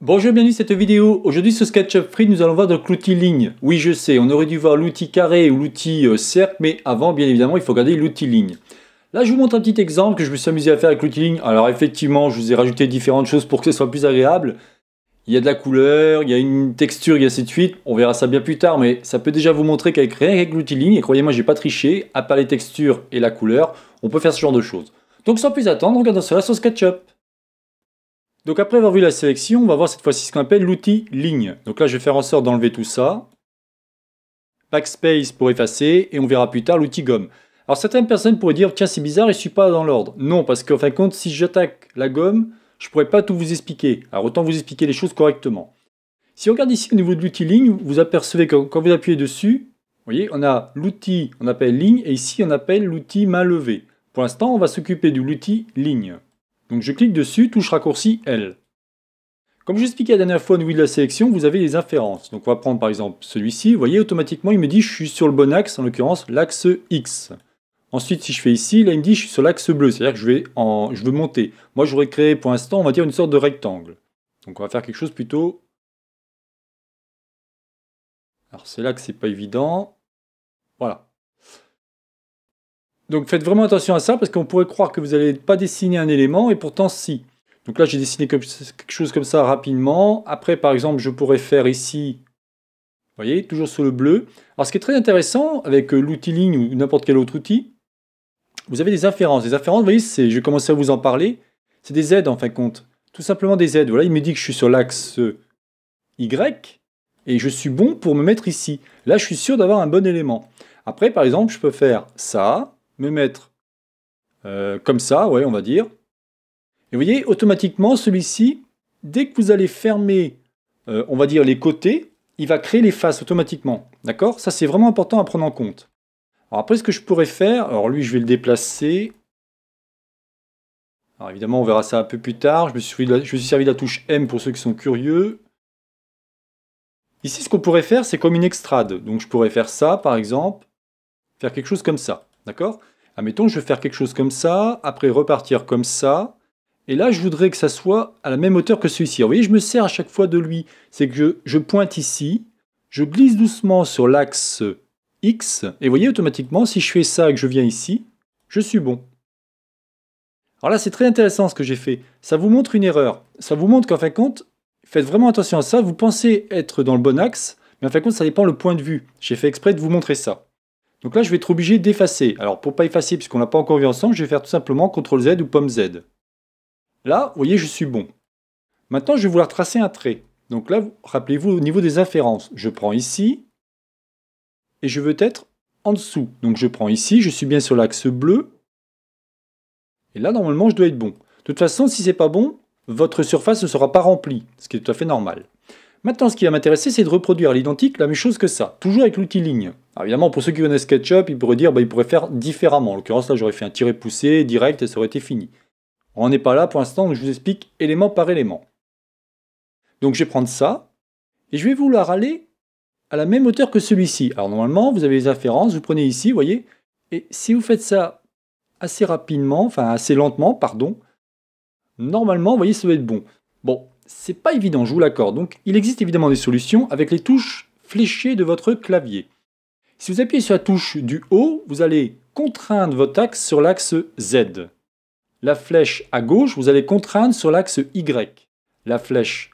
Bonjour, bienvenue cette vidéo. Aujourd'hui sur SketchUp Free, nous allons voir donc l'outil ligne. Oui, je sais, on aurait dû voir l'outil carré ou l'outil euh, cercle, mais avant, bien évidemment, il faut garder l'outil ligne. Là, je vous montre un petit exemple que je me suis amusé à faire avec l'outil ligne. Alors effectivement, je vous ai rajouté différentes choses pour que ce soit plus agréable. Il y a de la couleur, il y a une texture, il et ainsi de suite. On verra ça bien plus tard, mais ça peut déjà vous montrer qu'avec rien avec l'outil ligne, et croyez-moi, j'ai pas triché, à part les textures et la couleur, on peut faire ce genre de choses. Donc sans plus attendre, regardons cela sur SketchUp. Donc après avoir vu la sélection, on va voir cette fois-ci ce qu'on appelle l'outil ligne. Donc là, je vais faire en sorte d'enlever tout ça. Backspace pour effacer, et on verra plus tard l'outil gomme. Alors certaines personnes pourraient dire, tiens, c'est bizarre, je ne suis pas dans l'ordre. Non, parce qu'en fin de compte, si j'attaque la gomme, je ne pourrais pas tout vous expliquer. Alors autant vous expliquer les choses correctement. Si on regarde ici au niveau de l'outil ligne, vous apercevez que quand vous appuyez dessus, vous voyez, on a l'outil, on appelle ligne, et ici on appelle l'outil main levée. Pour l'instant, on va s'occuper de l'outil ligne. Donc je clique dessus, touche raccourci L. Comme j'expliquais la dernière fois au niveau de la sélection, vous avez les inférences. Donc on va prendre par exemple celui-ci. Vous voyez, automatiquement, il me dit je suis sur le bon axe, en l'occurrence l'axe X. Ensuite, si je fais ici, là, il me dit je suis sur l'axe bleu, c'est-à-dire que je, vais je veux monter. Moi, j'aurais créé pour l'instant, on va dire, une sorte de rectangle. Donc on va faire quelque chose plutôt... Alors c'est là que c'est pas évident. Voilà. Donc faites vraiment attention à ça parce qu'on pourrait croire que vous n'allez pas dessiner un élément et pourtant si. Donc là j'ai dessiné quelque chose comme ça rapidement. Après par exemple je pourrais faire ici, vous voyez, toujours sur le bleu. Alors ce qui est très intéressant avec euh, l'outil ligne ou n'importe quel autre outil, vous avez des inférences. Des inférences, vous voyez, je vais commencer à vous en parler, c'est des aides en fin de compte. Tout simplement des aides. Voilà, il me dit que je suis sur l'axe euh, Y et je suis bon pour me mettre ici. Là je suis sûr d'avoir un bon élément. Après par exemple je peux faire ça, me mettre euh, comme ça, on va dire. Et vous voyez, automatiquement, celui-ci, dès que vous allez fermer, euh, on va dire, les côtés, il va créer les faces automatiquement. D'accord Ça, c'est vraiment important à prendre en compte. Alors après, ce que je pourrais faire, alors lui, je vais le déplacer. Alors évidemment, on verra ça un peu plus tard. Je me suis, je me suis servi de la touche M pour ceux qui sont curieux. Ici, ce qu'on pourrait faire, c'est comme une extrade. Donc, je pourrais faire ça, par exemple, faire quelque chose comme ça. D'accord Admettons, je vais faire quelque chose comme ça, après repartir comme ça. Et là, je voudrais que ça soit à la même hauteur que celui-ci. Vous voyez, je me sers à chaque fois de lui. C'est que je, pointe ici, je glisse doucement sur l'axe X. Et vous voyez, automatiquement, si je fais ça et que je viens ici, je suis bon. Alors là, c'est très intéressant ce que j'ai fait. Ça vous montre une erreur. Ça vous montre qu'en fin de compte, faites vraiment attention à ça. Vous pensez être dans le bon axe, mais en fin de compte, ça dépend le point de vue. J'ai fait exprès de vous montrer ça. Donc là, je vais être obligé d'effacer. Alors pour pas effacer, puisqu'on n'a pas encore vu ensemble, je vais faire tout simplement CTRL Z ou pomme Z. Là, vous voyez, je suis bon. Maintenant, je vais vouloir tracer un trait. Donc là, rappelez-vous au niveau des inférences. Je prends ici et je veux être en dessous. Donc je prends ici, je suis bien sur l'axe bleu. Et là, normalement, je dois être bon. De toute façon, si ce n'est pas bon, votre surface ne sera pas remplie, ce qui est tout à fait normal. Maintenant, ce qui va m'intéresser, c'est de reproduire à l'identique la même chose que ça, toujours avec l'outil ligne. Alors, évidemment, pour ceux qui connaissent SketchUp, ils pourraient dire bah, ils pourraient faire différemment. En l'occurrence, là, j'aurais fait un tiré poussé, direct, et ça aurait été fini. On n'est pas là pour l'instant, donc je vous explique élément par élément. Donc, je vais prendre ça, et je vais vouloir aller à la même hauteur que celui-ci. Alors, normalement, vous avez les afférences, vous prenez ici, vous voyez, et si vous faites ça assez rapidement, enfin assez lentement, pardon, normalement, vous voyez, ça va être bon. Bon, c'est pas évident, je vous l'accorde. Donc il existe évidemment des solutions avec les touches fléchées de votre clavier. Si vous appuyez sur la touche du haut, vous allez contraindre votre axe sur l'axe Z. La flèche à gauche, vous allez contraindre sur l'axe Y. La flèche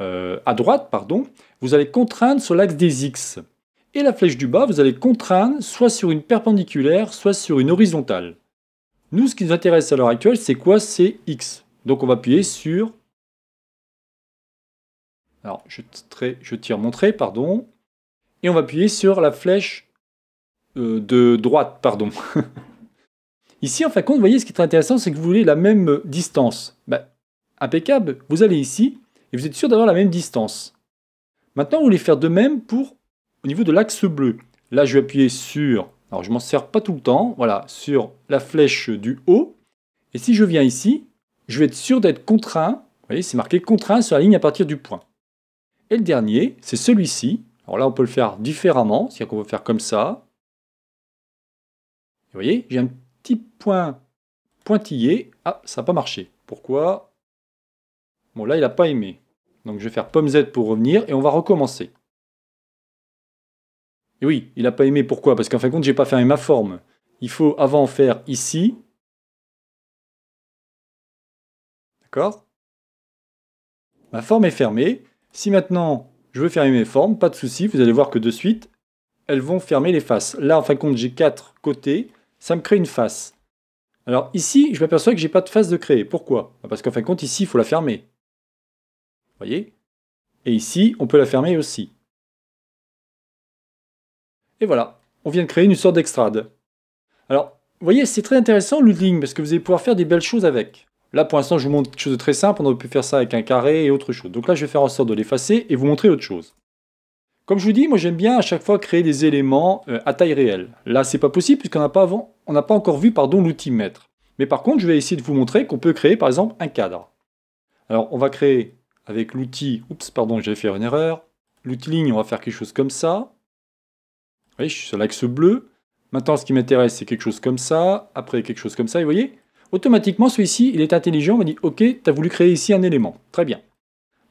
euh, à droite, pardon, vous allez contraindre sur l'axe des X. Et la flèche du bas, vous allez contraindre soit sur une perpendiculaire, soit sur une horizontale. Nous, ce qui nous intéresse à l'heure actuelle, c'est quoi C'est X. Donc on va appuyer sur alors, je, tire mon trait, pardon. Et on va appuyer sur la flèche euh, de droite, pardon. ici, en fin de compte, vous voyez, ce qui est intéressant, c'est que vous voulez la même distance. Bah, impeccable, vous allez ici, et vous êtes sûr d'avoir la même distance. Maintenant, vous voulez faire de même pour au niveau de l'axe bleu. Là, je vais appuyer sur, alors je m'en sers pas tout le temps, voilà, sur la flèche du haut. Et si je viens ici, je vais être sûr d'être contraint, vous voyez, c'est marqué contraint sur la ligne à partir du point. Et le dernier, c'est celui-ci. Alors là, on peut le faire différemment, c'est-à-dire qu'on peut faire comme ça. Vous voyez, j'ai un petit point pointillé. Ah, ça n'a pas marché. Pourquoi Bon, là, il n'a pas aimé. Donc, je vais faire pomme Z pour revenir et on va recommencer. Et oui, il n'a pas aimé. Pourquoi Parce qu'en fin de compte, je n'ai pas fermé ma forme. Il faut avant faire ici. D'accord Ma forme est fermée. Si maintenant je veux fermer mes formes, pas de souci, vous allez voir que de suite, elles vont fermer les faces. Là, en fin de compte, j'ai quatre côtés, ça me crée une face. Alors ici, je m'aperçois que j'ai pas de face de créer. Pourquoi bah, Parce qu'en fin de compte, ici, il faut la fermer. Vous voyez Et ici, on peut la fermer aussi. Et voilà, on vient de créer une sorte d'extrade. Alors, vous voyez, c'est très intéressant Loodling, parce que vous allez pouvoir faire des belles choses avec. Là, pour l'instant, je vous montre quelque chose de très simple. On aurait pu faire ça avec un carré et autre chose. Donc là, je vais faire en sorte de l'effacer et vous montrer autre chose. Comme je vous dis, moi j'aime bien à chaque fois créer des éléments euh, à taille réelle. Là, c'est pas possible puisqu'on n'a pas, pas encore vu l'outil mètre. Mais par contre, je vais essayer de vous montrer qu'on peut créer par exemple un cadre. Alors, on va créer avec l'outil... Oups, pardon, j'ai fait une erreur. L'outil ligne, on va faire quelque chose comme ça. Vous voyez, je suis sur l'axe bleu. Maintenant, ce qui m'intéresse, c'est quelque chose comme ça. Après, quelque chose comme ça. vous voyez, Automatiquement, celui-ci, il est intelligent, on me dit OK, tu as voulu créer ici un élément. Très bien.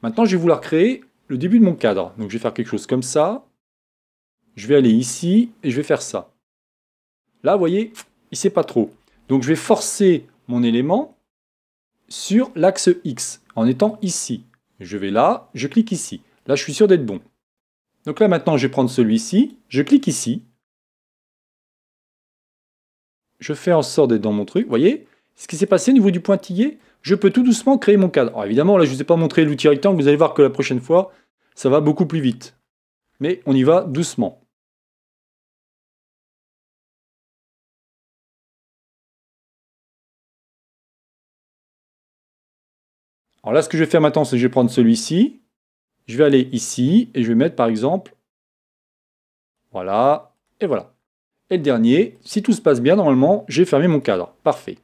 Maintenant, je vais vouloir créer le début de mon cadre. Donc, je vais faire quelque chose comme ça. Je vais aller ici et je vais faire ça. Là, vous voyez, il ne sait pas trop. Donc, je vais forcer mon élément sur l'axe X en étant ici. Je vais là, je clique ici. Là, je suis sûr d'être bon. Donc là, maintenant, je vais prendre celui-ci. Je clique ici. Je fais en sorte d'être dans mon truc. Vous voyez ce qui s'est passé au niveau du pointillé, je peux tout doucement créer mon cadre. Alors évidemment, là, je ne vous ai pas montré l'outil rectangle, vous allez voir que la prochaine fois, ça va beaucoup plus vite. Mais on y va doucement. Alors là, ce que je vais faire maintenant, c'est que je vais prendre celui-ci. Je vais aller ici et je vais mettre par exemple, voilà, et voilà. Et le dernier, si tout se passe bien, normalement, j'ai fermé mon cadre. Parfait.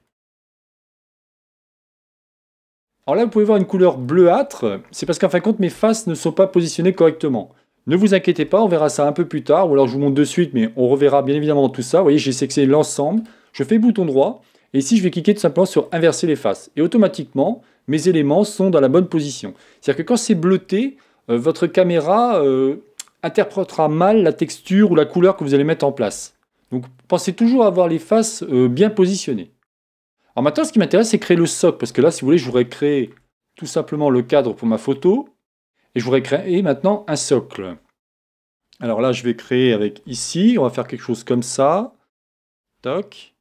Alors là, vous pouvez voir une couleur bleuâtre, c'est parce qu'en fin de compte, mes faces ne sont pas positionnées correctement. Ne vous inquiétez pas, on verra ça un peu plus tard, ou alors je vous montre de suite, mais on reverra bien évidemment tout ça. Vous voyez, j'ai sélectionné l'ensemble, je fais bouton droit, et ici je vais cliquer tout simplement sur inverser les faces. Et automatiquement, mes éléments sont dans la bonne position. C'est-à-dire que quand c'est bleuté, euh, votre caméra euh, interprétera mal la texture ou la couleur que vous allez mettre en place. Donc pensez toujours à avoir les faces euh, bien positionnées. Alors maintenant, ce qui m'intéresse, c'est créer le socle, parce que là, si vous voulez, je voudrais créer tout simplement le cadre pour ma photo, et je voudrais créer maintenant un socle. Alors là, je vais créer avec ici, on va faire quelque chose comme ça. Toc.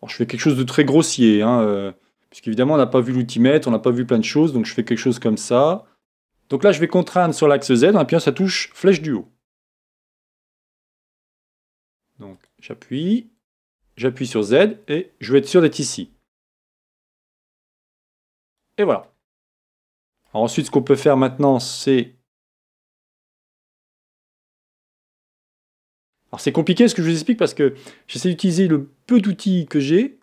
Alors, je fais quelque chose de très grossier, hein, euh, puisqu'évidemment, on n'a pas vu l'outil mètre, on n'a pas vu plein de choses, donc je fais quelque chose comme ça. Donc là, je vais contraindre sur l'axe Z en appuyant sa touche flèche du haut. Donc, j'appuie j'appuie sur Z et je vais être sûr d'être ici. Et voilà. ensuite, ce qu'on peut faire maintenant, c'est... Alors c'est compliqué ce que je vous explique parce que j'essaie d'utiliser le peu d'outils que j'ai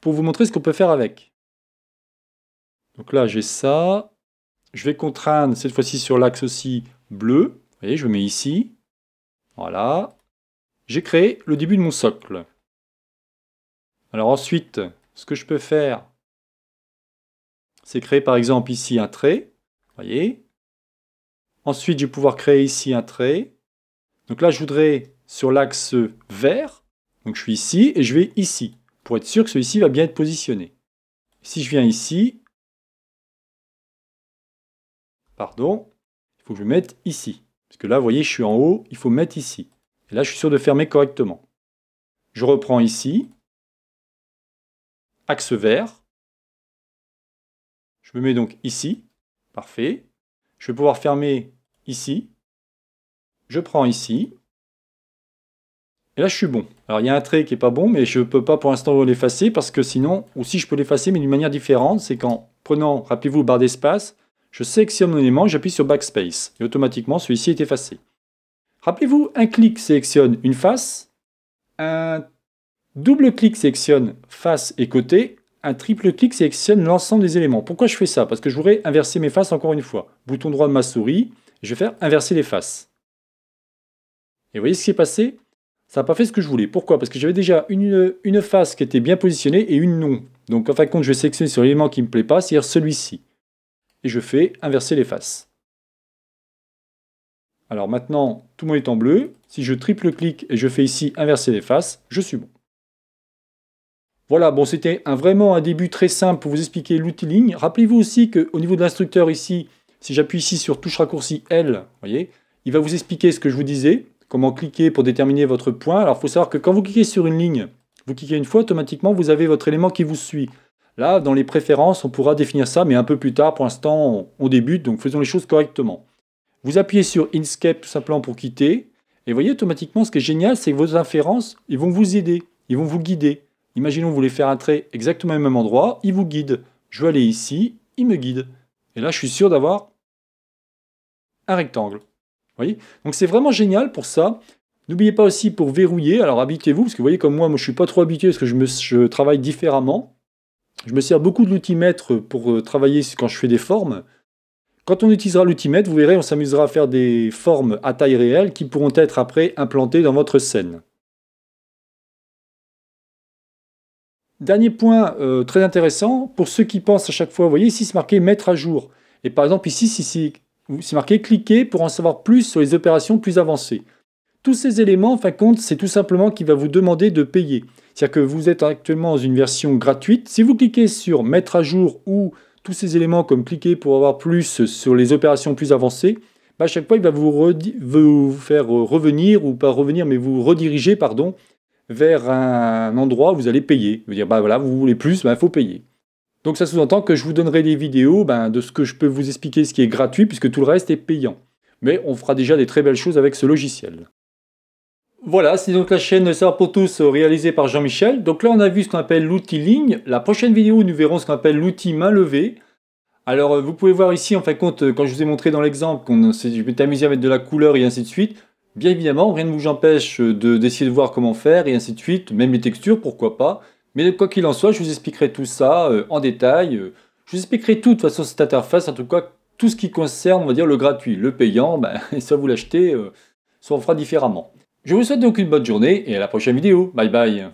pour vous montrer ce qu'on peut faire avec. Donc là, j'ai ça. Je vais contraindre, cette fois-ci sur l'axe aussi bleu. Vous voyez, je mets ici. Voilà. J'ai créé le début de mon socle. Alors ensuite, ce que je peux faire, c'est créer par exemple ici un trait. voyez Ensuite, je vais pouvoir créer ici un trait. Donc là, je voudrais sur l'axe vert. Donc je suis ici et je vais ici pour être sûr que celui-ci va bien être positionné. Si je viens ici, pardon, il faut que je mette ici. Parce que là, vous voyez, je suis en haut, il faut mettre ici. Et là, je suis sûr de fermer correctement. Je reprends ici, axe vert. Je me mets donc ici. Parfait. Je vais pouvoir fermer ici. Je prends ici. Et là, je suis bon. Alors, il y a un trait qui n'est pas bon, mais je ne peux pas pour l'instant l'effacer parce que sinon, ou si je peux l'effacer, mais d'une manière différente, c'est qu'en prenant, rappelez-vous, barre d'espace, je sélectionne mon élément, j'appuie sur Backspace, et automatiquement, celui-ci est effacé. Rappelez-vous, un clic sélectionne une face, un Double clic sélectionne face et côté. Un triple clic sélectionne l'ensemble des éléments. Pourquoi je fais ça Parce que je voudrais inverser mes faces encore une fois. Bouton droit de ma souris, je vais faire inverser les faces. Et vous voyez ce qui est passé Ça n'a pas fait ce que je voulais. Pourquoi Parce que j'avais déjà une, face qui était bien positionnée et une non. Donc en fin de compte, je vais sélectionner sur l'élément qui ne me plaît pas, c'est-à-dire celui-ci. Et je fais inverser les faces. Alors maintenant, tout le monde est en bleu. Si je triple clic et je fais ici inverser les faces, je suis bon. Voilà, bon, c'était vraiment un début très simple pour vous expliquer l'outil ligne. Rappelez-vous aussi qu'au niveau de l'instructeur ici, si j'appuie ici sur touche raccourci L, voyez, il va vous expliquer ce que je vous disais, comment cliquer pour déterminer votre point. Alors, il faut savoir que quand vous cliquez sur une ligne, vous cliquez une fois, automatiquement, vous avez votre élément qui vous suit. Là, dans les préférences, on pourra définir ça, mais un peu plus tard. Pour l'instant, on débute, donc faisons les choses correctement. Vous appuyez sur Inkscape tout simplement pour quitter. Et voyez, automatiquement, ce qui est génial, c'est que vos inférences, ils vont vous aider, ils vont vous guider. Imaginons vous voulez faire un trait exactement au même endroit, il vous guide. Je vais aller ici, il me guide. Et là, je suis sûr d'avoir un rectangle. Vous voyez Donc c'est vraiment génial pour ça. N'oubliez pas aussi pour verrouiller, alors habitez-vous, parce que vous voyez comme moi, je ne suis pas trop habitué parce que je, je travaille différemment. Je me sers beaucoup de l'outil maître pour euh, travailler quand je fais des formes. Quand on utilisera l'outil maître, vous verrez, on s'amusera à faire des formes à taille réelle qui pourront être après implantées dans votre scène. Dernier point euh, très intéressant, pour ceux qui pensent à chaque fois, vous voyez ici c'est marqué mettre à jour. Et par exemple ici c'est marqué cliquer pour en savoir plus sur les opérations plus avancées. Tous ces éléments, en fin de compte, c'est tout simplement qu'il va vous demander de payer. C'est-à-dire que vous êtes actuellement dans une version gratuite. Si vous cliquez sur mettre à jour ou tous ces éléments comme cliquer pour avoir plus sur les opérations plus avancées, bah, à chaque fois il va vous, vous faire revenir ou pas revenir mais vous rediriger pardon, vers un endroit où vous allez payer. Vous dire, bah voilà, vous voulez plus, il bah, faut payer. Donc ça sous-entend que je vous donnerai des vidéos ben, de ce que je peux vous expliquer, ce qui est gratuit, puisque tout le reste est payant. Mais on fera déjà des très belles choses avec ce logiciel. Voilà, c'est donc la chaîne Savoir pour tous réalisée par Jean-Michel. Donc là, on a vu ce qu'on appelle l'outil ligne. La prochaine vidéo, nous verrons ce qu'on appelle l'outil main levée. Alors, euh, vous pouvez voir ici, en fin de compte, euh, quand je vous ai montré dans l'exemple, qu'on je m'étais amusé à mettre de la couleur et ainsi de suite. Bien évidemment, rien ne vous empêche d'essayer de, voir comment faire et ainsi de suite, même les textures, pourquoi pas. Mais quoi qu'il en soit, je vous expliquerai tout ça euh, en détail. Je vous expliquerai tout de toute façon cette interface, en tout cas tout ce qui concerne, on va dire, le gratuit. Le payant, ben, ça vous l'achetez, euh, ça on fera différemment. Je vous souhaite donc une bonne journée et à la prochaine vidéo. Bye bye